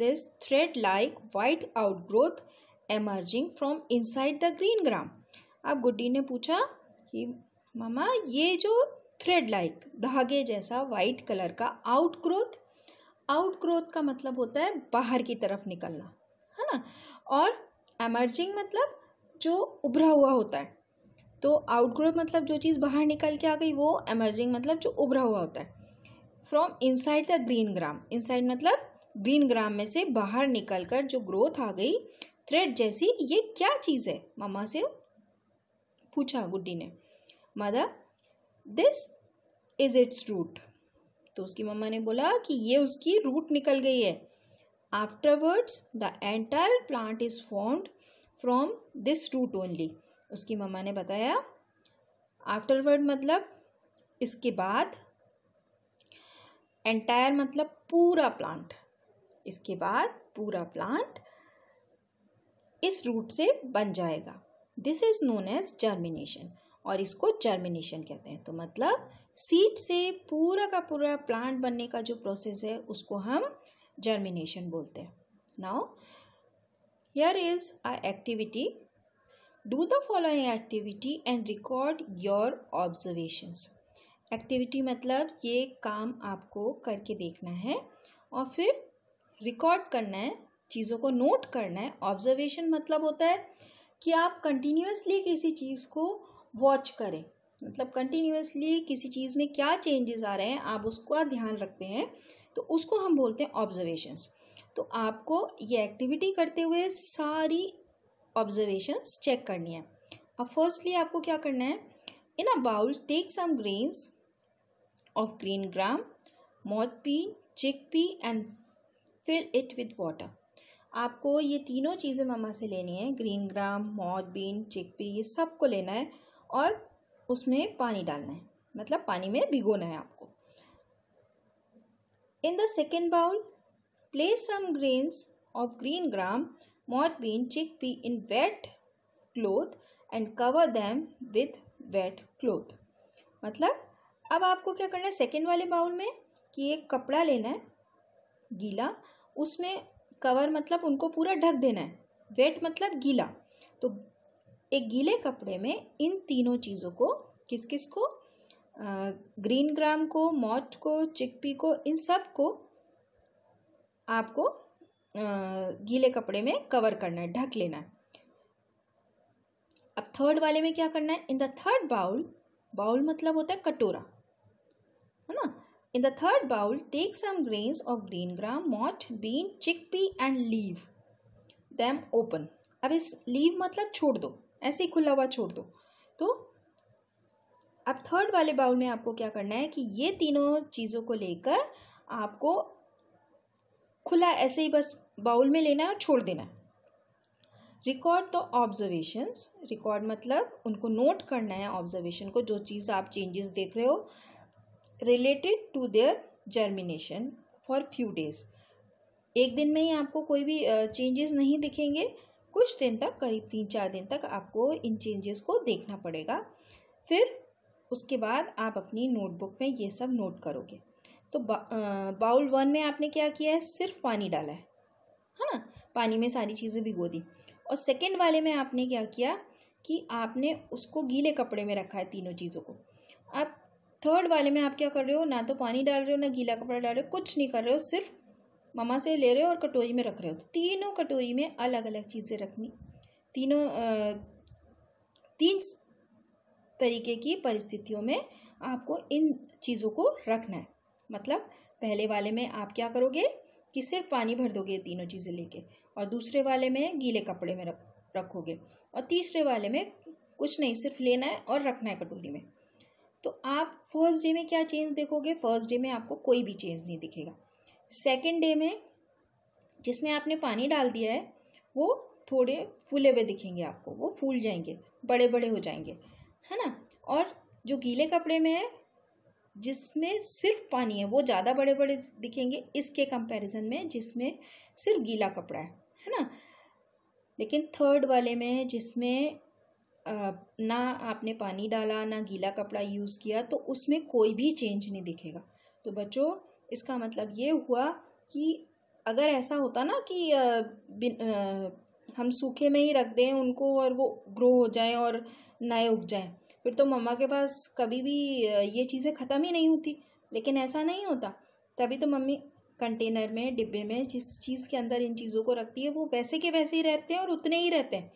there is thread-like white outgrowth emerging from inside the green gram. अब गुड्डी ने पूछा कि मामा ये जो थ्रेड लाइक धागे जैसा वाइट कलर का आउटग्रोथ आउटग्रोथ का मतलब होता है बाहर की तरफ निकलना है ना और एमर्जिंग मतलब जो उभरा हुआ होता है तो आउटग्रोथ मतलब जो चीज़ बाहर निकल के आ गई वो एमर्जिंग मतलब जो उभरा हुआ होता है from inside the green gram inside मतलब ग्रीन ग्राम में से बाहर निकलकर जो ग्रोथ आ गई थ्रेड जैसी ये क्या चीज़ है मामा से पूछा गुड्डी ने mother this is it's root तो उसकी मम्मा ने बोला कि ये उसकी रूट निकल गई है afterwards the entire plant is formed from this root only उसकी मम्मा ने बताया आफ्टरवर्ड मतलब इसके बाद एंटायर मतलब पूरा प्लांट इसके बाद पूरा प्लांट इस रूट से बन जाएगा this is known as germination और इसको जर्मिनेशन कहते हैं तो मतलब सीड से पूरा का पूरा प्लांट बनने का जो प्रोसेस है उसको हम जर्मिनेशन बोलते हैं now here is a activity do the following activity and record your observations activity मतलब ये काम आपको करके देखना है और फिर रिकॉर्ड करना है चीज़ों को नोट करना है ऑब्जर्वेशन मतलब होता है कि आप कंटिन्यूसली किसी चीज़ को वॉच करें मतलब कंटिन्यूसली किसी चीज़ में क्या चेंजेस आ रहे हैं आप उसका ध्यान रखते हैं तो उसको हम बोलते हैं ऑब्जर्वेशंस तो आपको ये एक्टिविटी करते हुए सारी ऑब्जर्वेशंस चेक करनी है अब फर्स्टली आपको क्या करना है in a bowl take some grains of green gram moth pea chickpea and fill it with water आपको ये तीनों चीज़ें ममा से लेनी है green gram moth bean chickpea ये सब को लेना है और उसमें पानी डालना है मतलब पानी में भिगोना है आपको in the second bowl place some grains of green gram moth bean chickpea in wet cloth and cover them with wet cloth मतलब अब आपको क्या करना है सेकेंड वाले बाउल में कि एक कपड़ा लेना है गीला उसमें कवर मतलब उनको पूरा ढक देना है वेट मतलब गीला तो एक गीले कपड़े में इन तीनों चीज़ों को किस किस को आ, ग्रीन ग्राम को मॉट को चिकपी को इन सब को आपको आ, गीले कपड़े में कवर करना है ढक लेना है अब थर्ड वाले में क्या करना है in the third bowl bowl मतलब होता है कटोरा है ना In the third bowl, take some grains of green gram, moth, bean, chickpea and leave them open. अब इस लीव मतलब छोड़ दो ऐसे ही खुला हुआ छोड़ दो तो अब थर्ड वाले बाउल में आपको क्या करना है कि ये तीनों चीज़ों को लेकर आपको खुला ऐसे ही बस बाउल में लेना है और छोड़ देना रिकॉर्ड द ऑब्जर्वेशंस रिकॉर्ड मतलब उनको नोट करना है ऑब्जर्वेशन को जो चीज़ आप चेंजेस देख रहे हो related to their germination for few days एक दिन में ही आपको कोई भी चेंजेस नहीं दिखेंगे कुछ दिन तक करीब तीन चार दिन तक आपको इन चेंजेस को देखना पड़ेगा फिर उसके बाद आप अपनी नोटबुक में ये सब नोट करोगे तो बा, बाउल वन में आपने क्या किया है सिर्फ पानी डाला है है ना पानी में सारी चीज़ें भिगो दी और सेकेंड वाले में आपने क्या किया कि आपने उसको गीले कपड़े में रखा है तीनों चीज़ों को अब थर्ड वाले में आप क्या कर रहे हो ना तो पानी डाल रहे हो ना गीला कपड़ा डाल रहे हो कुछ नहीं कर रहे हो सिर्फ ममा से ले रहे हो और कटोरी में रख रहे हो तो तीनों कटोरी में अलग अलग चीज़ें रखनी तीनों तीन तरीके की परिस्थितियों में आपको इन चीज़ों को रखना है मतलब पहले वाले में आप क्या करोगे कि सिर्फ पानी भर दोगे तीनों चीज़ें लेके और दूसरे वाले में गीले कपड़े में रख रखोगे और तीसरे वाले में कुछ नहीं सिर्फ लेना है और रखना है कटोरी में तो आप फर्स्ट डे में क्या चेंज देखोगे फर्स्ट डे में आपको कोई भी चेंज नहीं दिखेगा सेकेंड डे में जिसमें आपने पानी डाल दिया है वो थोड़े फूले हुए दिखेंगे आपको वो फूल जाएंगे बड़े बड़े हो जाएंगे है ना और जो गीले कपड़े में है जिसमें सिर्फ पानी है वो ज़्यादा बड़े बड़े दिखेंगे इसके कंपैरिजन में जिसमें सिर्फ गीला कपड़ा है है ना लेकिन थर्ड वाले में जिसमें ना आपने पानी डाला ना गीला कपड़ा यूज़ किया तो उसमें कोई भी चेंज नहीं दिखेगा तो बच्चों इसका मतलब ये हुआ कि अगर ऐसा होता ना कि बिन हम सूखे में ही रख दें उनको और वो ग्रो हो जाए और नए उग जाएं फिर तो मम्मा के पास कभी भी ये चीज़ें ख़त्म ही नहीं होती लेकिन ऐसा नहीं होता तभी तो मम्मी कंटेनर में डिब्बे में जिस चीज़ के अंदर इन चीज़ों को रखती है वो वैसे के वैसे ही रहते हैं और उतने ही रहते हैं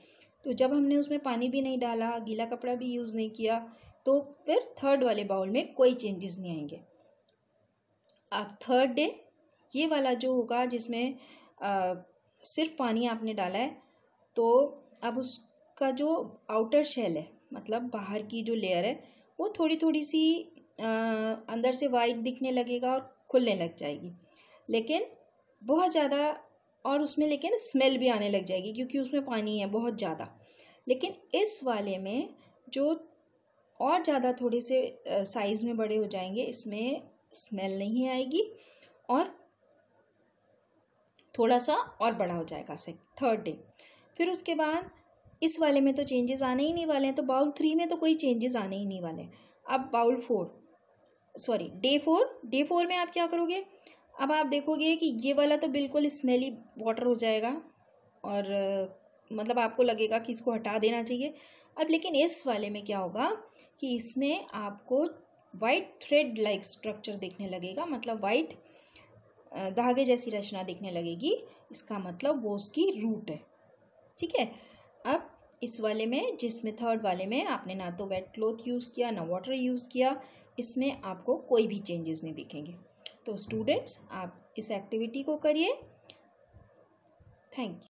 तो जब हमने उसमें पानी भी नहीं डाला गीला कपड़ा भी यूज़ नहीं किया तो फिर थर्ड वाले बाउल में कोई चेंजेस नहीं आएंगे आप थर्ड डे ये वाला जो होगा जिसमें आ, सिर्फ पानी आपने डाला है तो अब उसका जो आउटर शेल है मतलब बाहर की जो लेयर है वो थोड़ी थोड़ी सी आ, अंदर से वाइट दिखने लगेगा और खुलने लग जाएगी लेकिन बहुत ज़्यादा और उसमें लेकिन स्मेल भी आने लग जाएगी क्योंकि उसमें पानी है बहुत ज़्यादा लेकिन इस वाले में जो और ज़्यादा थोड़े से साइज़ में बड़े हो जाएंगे इसमें स्मेल नहीं आएगी और थोड़ा सा और बड़ा हो जाएगा से थर्ड डे फिर उसके बाद इस वाले में तो चेंजेस आने ही नहीं वाले हैं तो बाउल थ्री में तो कोई चेंजेस आने ही नहीं वाले अब bowl four sorry day four day four में आप क्या करोगे अब आप देखोगे कि ये वाला तो बिल्कुल स्मेली वाटर हो जाएगा और मतलब आपको लगेगा कि इसको हटा देना चाहिए अब लेकिन इस वाले में क्या होगा कि इसमें आपको वाइट थ्रेड लाइक स्ट्रक्चर देखने लगेगा मतलब वाइट धागे जैसी रचना देखने लगेगी इसका मतलब वो उसकी रूट है ठीक है अब इस वाले में जिस मेथर्ड वाले में आपने ना तो वेट क्लोथ यूज़ किया ना वाटर यूज़ किया इसमें आपको कोई भी चेंजेस नहीं दिखेंगे तो स्टूडेंट्स आप इस एक्टिविटी को करिए थैंक यू